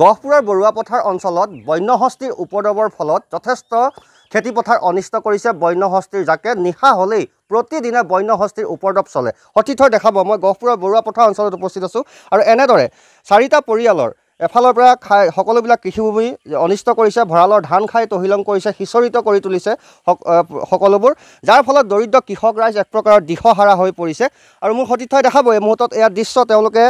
গহপুৰৰ বৰুৱা পথাৰ অঞ্চলত বন্যহস্তীৰ উপদ্ৰৱৰ ফলত যথেষ্ট খেতিপথাৰ অনিষ্ট কৰিছে বন্য বন্যহস্তীৰ যাকে নিশা হ'লেই প্ৰতিদিনে বন্য বন্যহস্তীৰ উপদ্ৰৱ চলে সঠিক দেখাব মই গহপুৰৰ বৰুৱা পথাৰ অঞ্চলত উপস্থিত আছোঁ আৰু এনেদৰে চাৰিটা পৰিয়ালৰ এফালৰ পৰা খাই সকলোবিলাক কৃষিভূমি অনিষ্ট কৰিছে ভঁৰালৰ ধান খাই তহিলং কৰিছে সিঁচৰিত কৰি তুলিছে সকলোবোৰ যাৰ ফলত দৰিদ্ৰ কৃষক ৰাইজ এক প্ৰকাৰৰ দিশহাৰা হৈ পৰিছে আৰু মোৰ সতীৰ্থই দেখাব এই মুহূৰ্তত এয়া দৃশ্য তেওঁলোকে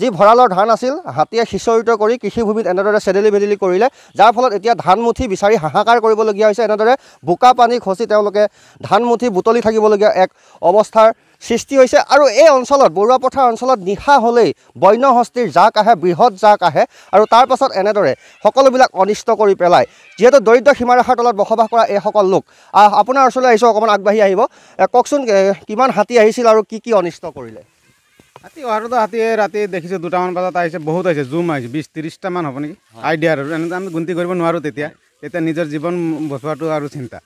যি ভঁৰালৰ ধান আছিল হাতীয়ে সিঁচৰিত কৰি কৃষিভূমিত এনেদৰে চেদেলি মেদেলি কৰিলে যাৰ ফলত এতিয়া ধান মুঠি বিচাৰি হাহাকাৰ কৰিবলগীয়া হৈছে এনেদৰে বোকা পানী খচি তেওঁলোকে ধান মুঠি বুটলি থাকিবলগীয়া এক অৱস্থাৰ সৃষ্টি হৈছে আৰু এই অঞ্চলত বৰুৱা পথাৰ অঞ্চলত নিশা হ'লেই বন্য হস্তিৰ জাক আহে বৃহৎ জাক আহে আৰু তাৰপাছত এনেদৰে সকলোবিলাক অনিষ্ট কৰি পেলায় যিহেতু দৰিদ্ৰ সীমাৰেখাৰ তলত বসবাস কৰা এইসকল লোক আপোনাৰ ওচৰলৈ আহিছোঁ অকণমান আগবাঢ়ি আহিব কওকচোন কিমান হাতী আহিছিল আৰু কি কি অনিষ্ট কৰিলে হাতী অহাটোতো হাতীয়ে ৰাতি দেখিছোঁ দুটামান বজাত আহিছে বহুত আহিছে জুম আহিছে বিছ ত্ৰিছটামান হ'ব নেকি আইডিয়া আৰু এনেকৈ আমি গুন্তি কৰিব নোৱাৰোঁ তেতিয়া এতিয়া নিজৰ জীৱন বচোৱাটো আৰু চিন্তা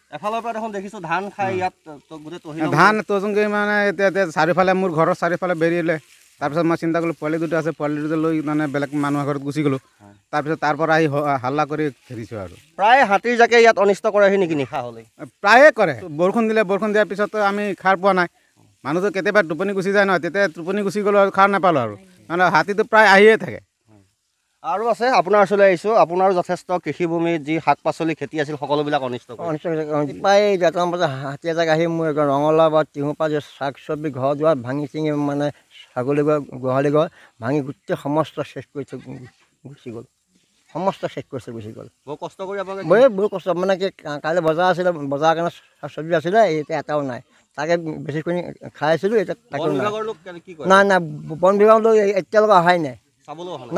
ধান তোজনকে মানে চাৰিফালে মোৰ ঘৰৰ চাৰিওফালে বেৰিলে তাৰপিছত মই চিন্তা কৰিলোঁ পোৱালি দুটা আছে পোৱালি দুটা লৈ মানে বেলেগ মানুহৰ ঘৰত গুচি ঘৰ তাৰপিছত তাৰ পৰা আহি হাল্লা কৰি খেলেছো আৰু প্ৰায় হাতীৰ জাকে ইয়াত অনিষ্ট কৰে সে নাকি নিশা হলে প্ৰায় কৰে বৰষুণ দিলে বৰষুণ দিয়াৰ পিছত আমি খাৰ পোৱা নাই মানুহটো কেতিয়াবা টোপনি গুচি যায় নহয় তেতিয়া টোপনি গুচি গেলো আৰু খাৰ নাপালোঁ আৰু মানে হাতি তো আহিয়ে থাকে আৰু আছে আপোনাৰ ওচৰলৈ আহিছোঁ আপোনাৰ যথেষ্ট কৃষিভূমিত যি শাক পাচলি খেতি আছিল সকলোবিলাক অনিষ্ট অনিষ্ট প্ৰায় ডেৰটামান বজাত হাতী এজাক আহি মোৰ একদম ৰঙলা বা তিহুপা যে শাক চব্জি ঘৰ দুৱাৰ ভাঙি ছিঙি মানে ছাগলী ঘৰ গোহালি ঘৰ ভাঙি গোটেই সমস্ত শেষ কৰি থৈ গুচি গ'ল সমস্ত শেষ কৰিছে গুচি গ'ল বৰ কষ্ট কৰি বৰ কষ্ট মানে কি কাইলৈ বজাৰ আছিলে বজাৰ কাৰণে চব্জি আছিলে এতিয়া এটাও নাই তাকে বেছি কৰি খাই আছিলোঁ এতিয়া নাই নাই বন বিভাগলৈ এতিয়ালৈকে অহাই নাই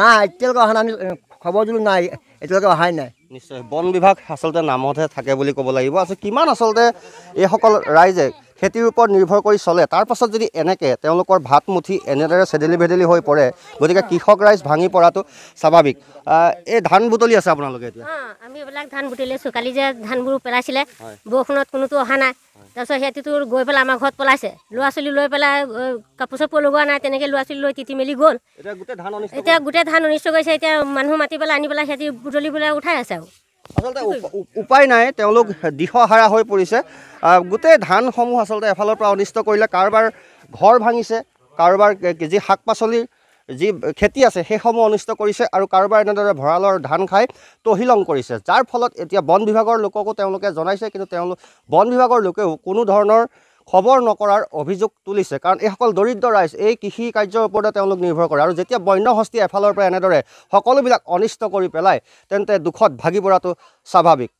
নাই এতিয়ালৈকে অহা নাই আমি খবৰ দিলোঁ নাই এতিয়ালৈকে অহাই নাই নিশ্চয় বন বিভাগ আচলতে নামতহে থাকে বুলি ক'ব লাগিব আচলতে কিমান আচলতে এইসকল ৰাইজে খেতিৰ ওপৰত নিৰ্ভৰ কৰি চলে তাৰপাছত যদি এনেকৈ তেওঁলোকৰ ভাত মুঠি এনেদৰে চেদেলি ভেদেলি হৈ পৰে গতিকে কৃষক ৰাইজ ভাঙি পৰাটো স্বাভাৱিক এই ধান বুটলি আছে আপোনালোকে এতিয়া আমি এইবিলাক ধান বুটলি আছোঁ কালি যে ধানবোৰ পেলাইছিলে বৰষুণত কোনোতো অহা নাই তাৰপিছত সিহঁতিটো গৈ পেলাই আমাৰ ঘৰত পলাইছে ল'ৰা ছোৱালী লৈ পেলাই কাপোৰ চাপোৰ লগোৱা নাই তেনেকৈ ল'ৰা ছোৱালী লৈ তিতি মেলি গ'ল এতিয়া গোটেই ধান অনিষ্ট কৰিছে এতিয়া মানুহ মাতি পেলাই আনি পেলাই সিহঁতি বুটলিবলৈ উঠাই আছে আৰু আচলতে উপায় নাই তেওঁলোক দিশহাৰা হৈ পৰিছে গোটেই ধানসমূহ আচলতে এফালৰ পৰা অনিষ্ট কৰিলে কাৰোবাৰ ঘৰ ভাঙিছে কাৰোবাৰ যি শাক পাচলিৰ যি খেতি আছে সেইসমূহ অনিষ্ট কৰিছে আৰু কাৰোবাৰ এনেদৰে ভঁৰালৰ ধান খাই তহিলং কৰিছে যাৰ ফলত এতিয়া বন বিভাগৰ লোককো তেওঁলোকে জনাইছে কিন্তু তেওঁলোক বন বিভাগৰ লোকেও কোনো ধৰণৰ খবৰ নকৰাৰ অভিযোগ তুলিছে কাৰণ এইসকল দৰিদ্ৰ ৰাইজ এই কৃষি কাৰ্যৰ ওপৰতে তেওঁলোক নিৰ্ভৰ কৰে আৰু যেতিয়া বন্য হস্তী এফালৰ পৰা এনেদৰে সকলোবিলাক অনিষ্ট কৰি পেলায় তেন্তে দুখত ভাগি পৰাটো স্বাভাৱিক